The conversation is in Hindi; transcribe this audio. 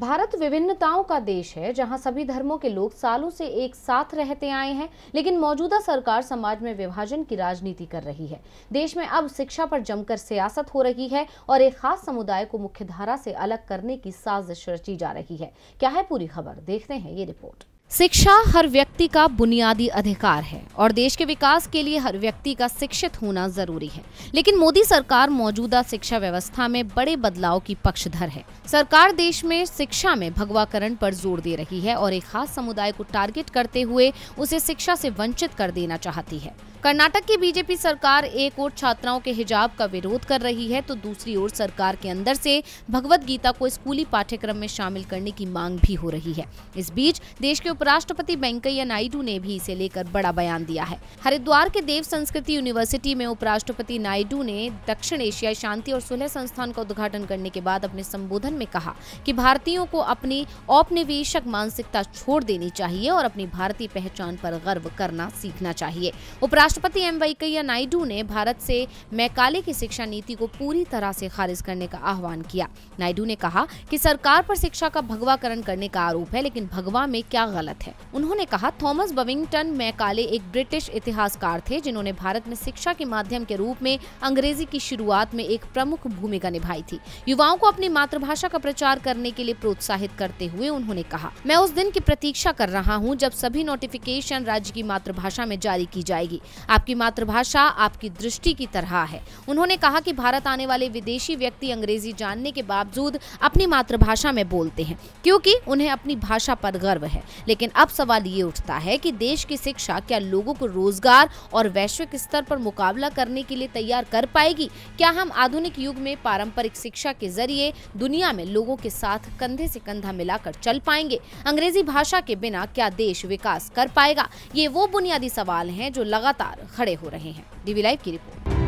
भारत विभिन्नताओं का देश है जहां सभी धर्मों के लोग सालों से एक साथ रहते आए हैं लेकिन मौजूदा सरकार समाज में विभाजन की राजनीति कर रही है देश में अब शिक्षा पर जमकर सियासत हो रही है और एक खास समुदाय को मुख्यधारा से अलग करने की साजिश रची जा रही है क्या है पूरी खबर देखते हैं ये रिपोर्ट शिक्षा हर व्यक्ति का बुनियादी अधिकार है और देश के विकास के लिए हर व्यक्ति का शिक्षित होना जरूरी है लेकिन मोदी सरकार मौजूदा शिक्षा व्यवस्था में बड़े बदलाव की पक्षधर है सरकार देश में शिक्षा में भगवाकरण पर जोर दे रही है और एक खास समुदाय को टारगेट करते हुए उसे शिक्षा से वंचित कर देना चाहती है कर्नाटक की बीजेपी सरकार एक ओर छात्राओं के हिजाब का विरोध कर रही है तो दूसरी ओर सरकार के अंदर से भगवत गीता को स्कूली पाठ्यक्रम में शामिल करने की मांग भी हो रही है इस बीच देश के उपराष्ट्रपति वेंकैया नायडू ने भी इसे लेकर बड़ा बयान दिया है हरिद्वार के देव संस्कृति यूनिवर्सिटी में उपराष्ट्रपति नायडू ने दक्षिण एशिया शांति और सुलह संस्थान का उद्घाटन करने के बाद अपने संबोधन में कहा कि भारतीयों को अपनी औपनिवेशक मानसिकता छोड़ देनी चाहिए और अपनी भारतीय पहचान पर गर्व करना सीखना चाहिए उपराष्ट्रपति एम वेंकैया नायडू ने भारत से मैकाले की शिक्षा नीति को पूरी तरह से खारिज करने का आह्वान किया नायडू ने कहा कि सरकार पर शिक्षा का भगवाकरण करने का आरोप है लेकिन भगवा में क्या गलत गलत है उन्होंने कहा थॉमस बविंगटन मैकाले एक ब्रिटिश इतिहासकार थे जिन्होंने भारत में शिक्षा के माध्यम के रूप में अंग्रेजी की शुरुआत में एक प्रमुख भूमिका निभाई थी युवाओं को अपनी मातृभाषा का प्रचार करने के लिए प्रोत्साहित करते हुए उन्होंने कहा मैं उस दिन की प्रतीक्षा कर रहा हूँ जब सभी नोटिफिकेशन राज्य की मातृभाषा में जारी की जाएगी आपकी मातृभाषा आपकी दृष्टि की तरह है उन्होंने कहा की भारत आने वाले विदेशी व्यक्ति अंग्रेजी जानने के बावजूद अपनी मातृभाषा में बोलते हैं क्योंकि उन्हें अपनी भाषा पर गर्व है लेकिन लेकिन अब सवाल ये उठता है कि देश की शिक्षा क्या लोगों को रोजगार और वैश्विक स्तर पर मुकाबला करने के लिए तैयार कर पाएगी क्या हम आधुनिक युग में पारंपरिक शिक्षा के जरिए दुनिया में लोगों के साथ कंधे से कंधा मिलाकर चल पाएंगे अंग्रेजी भाषा के बिना क्या देश विकास कर पाएगा ये वो बुनियादी सवाल है जो लगातार खड़े हो रहे हैं डीवी लाइव की रिपोर्ट